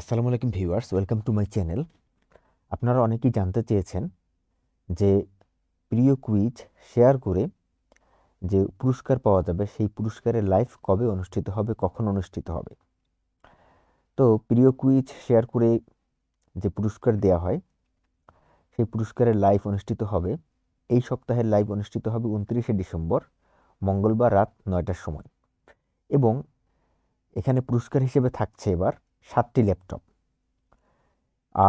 আসসালামু আলাইকুম viewers welcome to my channel আপনারা অনেকেই জানতে চেয়েছেন যে প্রিয় কুইজ শেয়ার করে যে পুরস্কার পাওয়া যাবে সেই পুরস্কারের লাইভ কবে অনুষ্ঠিত হবে কখন অনুষ্ঠিত হবে তো প্রিয় কুইজ শেয়ার করে যে পুরস্কার দেয়া হয় সেই পুরস্কারের লাইভ অনুষ্ঠিত হবে এই সপ্তাহের লাইভ অনুষ্ঠিত হবে উনত্রিশে ডিসেম্বর মঙ্গলবার রাত নয়টার সময় এবং এখানে পুরস্কার হিসেবে থাকছে এবার সাতটি ল্যাপটপ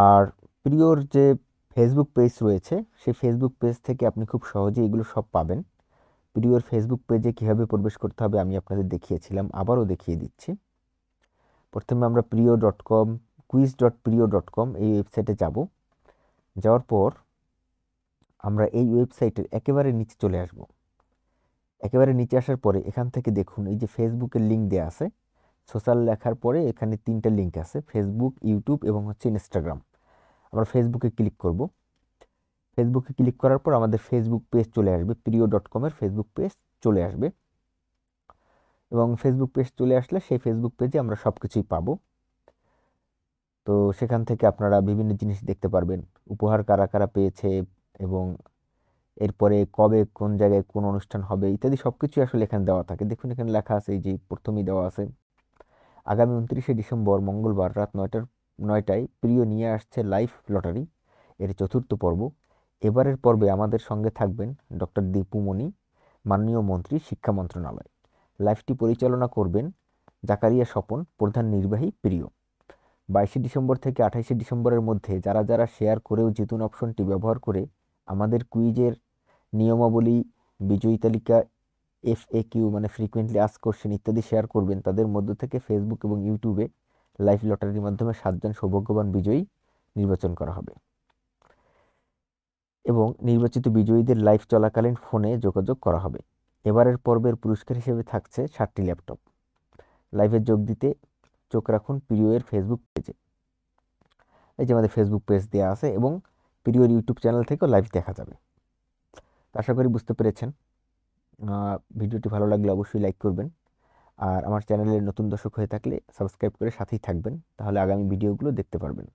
আর প্রিয়র যে ফেসবুক পেজ রয়েছে সেই ফেসবুক পেজ থেকে আপনি খুব সহজে এগুলো সব পাবেন প্রিয়র ফেসবুক পেজে কীভাবে প্রবেশ করতে হবে আমি আপনাদের দেখিয়েছিলাম আবারও দেখিয়ে দিচ্ছি প্রথমে আমরা Priyo dot com quiz dot Priyo dot com এই ওয়েবসাইটে যাব যাওয়ার পর আমরা এই ওয়েবসাইটের একেবারে নিচে চলে আসব একেবারে নিচে আসার পরে এখান থেকে দেখুন এই যে ফেসবুকের লিঙ্ক দেওয়া আছে সোশ্যাল লেখার পরে এখানে তিনটা লিঙ্ক আছে ফেসবুক ইউটিউব এবং হচ্ছে ইনস্টাগ্রাম আমরা ফেসবুকে ক্লিক করব ফেসবুকে ক্লিক করার পর আমাদের ফেসবুক পেজ চলে আসবে প্রিয় ডট কমের ফেসবুক পেজ চলে আসবে এবং ফেসবুক পেজ চলে আসলে সেই ফেসবুক পেজে আমরা সব কিছুই পাবো তো সেখান থেকে আপনারা বিভিন্ন জিনিস দেখতে পারবেন উপহার কারা কারা পেয়েছে এবং এরপরে কবে কোন জায়গায় কোন অনুষ্ঠান হবে ইত্যাদি সব কিছুই আসলে এখানে দেওয়া থাকে দেখুন এখানে লেখা আছে এই যে প্রথমেই দেওয়া আছে আগামী উনত্রিশে ডিসেম্বর মঙ্গলবার রাত নয়টার নয়টায় প্রিয় নিয়ে আসছে লাইফ লটারি এর চতুর্থ পর্ব এবারের পর্বে আমাদের সঙ্গে থাকবেন ডক্টর দীপুমণি মাননীয় মন্ত্রী শিক্ষা মন্ত্রণালয় লাইফটি পরিচালনা করবেন জাকারিয়া স্বপন প্রধান নির্বাহী প্রিয় বাইশে ডিসেম্বর থেকে আঠাইশে ডিসেম্বরের মধ্যে যারা যারা শেয়ার করেও জিতুন অপশনটি ব্যবহার করে আমাদের কুইজের নিয়মাবলী বিজয়ী তালিকা এফ এ কিউ মানে ফ্রিকুয়েন্টলি আস কোশ্চেন ইত্যাদি শেয়ার করবেন তাদের মধ্য থেকে ফেসবুক এবং ইউটিউবে লাইভ লটারির মাধ্যমে সাতজন সৌভাগ্যবান বিজয়ী নির্বাচন করা হবে এবং নির্বাচিত বিজয়ীদের লাইভ চলাকালীন ফোনে যোগাযোগ করা হবে এবারের পর্বের পুরস্কার হিসেবে থাকছে সাতটি ল্যাপটপ লাইভে যোগ দিতে চোখ রাখুন প্রিয়য়ের ফেসবুক পেজে এই যে আমাদের ফেসবুক পেজ দেওয়া আছে এবং প্রিয়র ইউটিউব চ্যানেল থেকেও লাইভ দেখা যাবে আশা করি বুঝতে পেরেছেন ভিডিওটি ভালো লাগলে অবশ্যই লাইক করবেন আর আমার চ্যানেলের নতুন দর্শক হয়ে থাকলে সাবস্ক্রাইব করে সাথেই থাকবেন তাহলে আগামী ভিডিওগুলো দেখতে পারবেন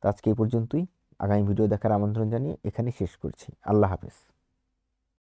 তো আজকে এই পর্যন্তই আগামী ভিডিও দেখার আমন্ত্রণ জানিয়ে এখানেই শেষ করছি আল্লাহ হাফেজ